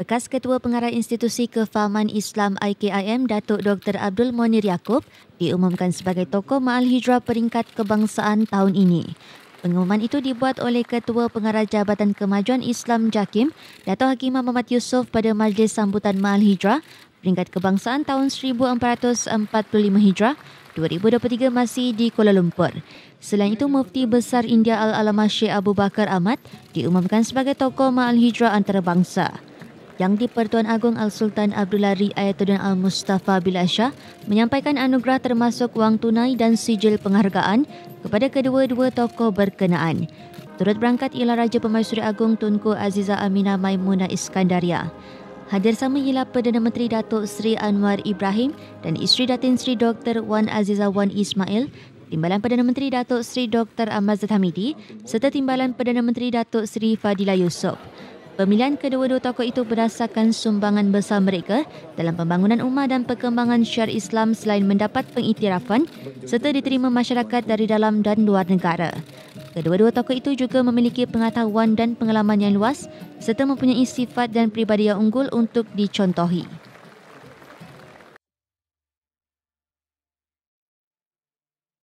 Bekas Ketua Pengarah Institusi Kefahaman Islam IKIM Datuk Dr. Abdul Monir Yaakob diumumkan sebagai tokoh Ma'al Hijrah peringkat kebangsaan tahun ini. Pengumuman itu dibuat oleh Ketua Pengarah Jabatan Kemajuan Islam JAKIM Datuk Hakim Muhammad Yusof pada Majlis Sambutan Ma'al Hijrah peringkat kebangsaan tahun 1445 Hijrah 2023 masih di Kuala Lumpur. Selain itu, Mufti Besar India Al-Alamah Syekh Abu Bakar Ahmad diumumkan sebagai tokoh Ma'al Hijrah antarabangsa yang di-Pertuan Agong Al-Sultan Abdullah Riayatuddin Al-Mustafa Bila Shah menyampaikan anugerah termasuk wang tunai dan sijil penghargaan kepada kedua-dua tokoh berkenaan. Turut berangkat ialah Raja Pemaisuri Agong Tunku Aziza Aminah Maimuna Iskandaria. Hadir sama ialah Perdana Menteri Datuk Seri Anwar Ibrahim dan isteri Datin Seri Dr. Wan Aziza Wan Ismail, Timbalan Perdana Menteri Datuk Seri Dr. Ahmad Zahid Hamidi serta Timbalan Perdana Menteri Datuk Seri Fadila Yusof. Pemilihan kedua-dua tokoh itu berdasarkan sumbangan besar mereka dalam pembangunan umat dan perkembangan syar Islam selain mendapat pengiktirafan serta diterima masyarakat dari dalam dan luar negara. Kedua-dua tokoh itu juga memiliki pengetahuan dan pengalaman yang luas serta mempunyai sifat dan pribadi yang unggul untuk dicontohi.